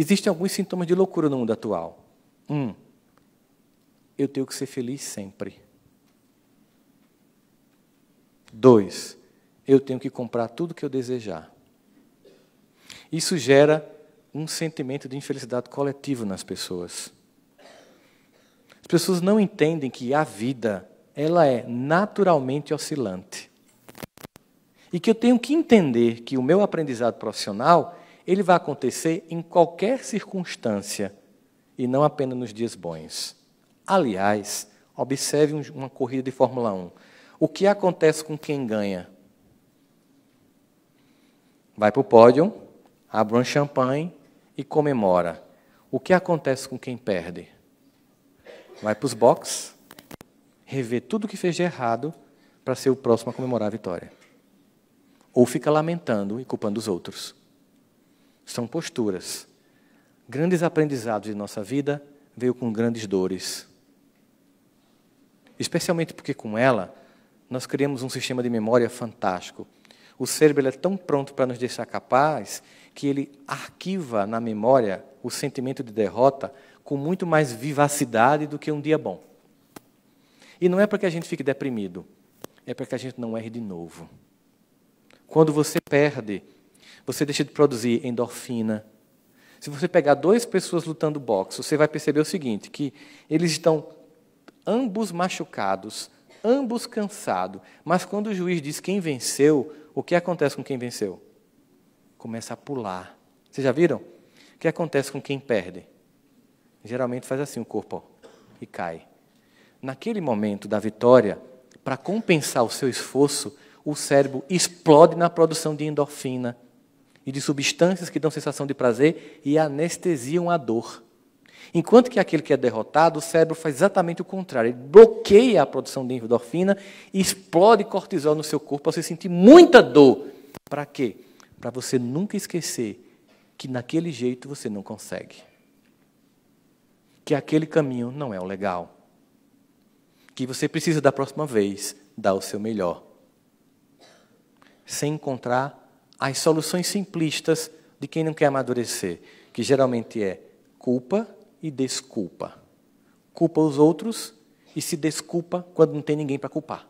Existem alguns sintomas de loucura no mundo atual. Um, eu tenho que ser feliz sempre. Dois, eu tenho que comprar tudo que eu desejar. Isso gera um sentimento de infelicidade coletivo nas pessoas. As pessoas não entendem que a vida ela é naturalmente oscilante. E que eu tenho que entender que o meu aprendizado profissional ele vai acontecer em qualquer circunstância e não apenas nos dias bons. Aliás, observe uma corrida de Fórmula 1. O que acontece com quem ganha? Vai para o pódio, abre um champanhe e comemora. O que acontece com quem perde? Vai para os boxes, rever tudo o que fez de errado para ser o próximo a comemorar a vitória. Ou fica lamentando e culpando os outros são posturas. Grandes aprendizados de nossa vida veio com grandes dores. Especialmente porque com ela nós criamos um sistema de memória fantástico. O cérebro é tão pronto para nos deixar capaz que ele arquiva na memória o sentimento de derrota com muito mais vivacidade do que um dia bom. E não é para que a gente fique deprimido, é para que a gente não erre de novo. Quando você perde, você deixa de produzir endorfina. Se você pegar duas pessoas lutando boxe, você vai perceber o seguinte, que eles estão ambos machucados, ambos cansados, mas quando o juiz diz quem venceu, o que acontece com quem venceu? Começa a pular. Vocês já viram? O que acontece com quem perde? Geralmente faz assim o corpo ó, e cai. Naquele momento da vitória, para compensar o seu esforço, o cérebro explode na produção de endorfina e de substâncias que dão sensação de prazer e anestesiam a dor. Enquanto que aquele que é derrotado, o cérebro faz exatamente o contrário. Ele bloqueia a produção de endorfina e explode cortisol no seu corpo para você sentir muita dor. Para quê? Para você nunca esquecer que naquele jeito você não consegue. Que aquele caminho não é o legal. Que você precisa da próxima vez dar o seu melhor. Sem encontrar as soluções simplistas de quem não quer amadurecer, que geralmente é culpa e desculpa. Culpa os outros e se desculpa quando não tem ninguém para culpar.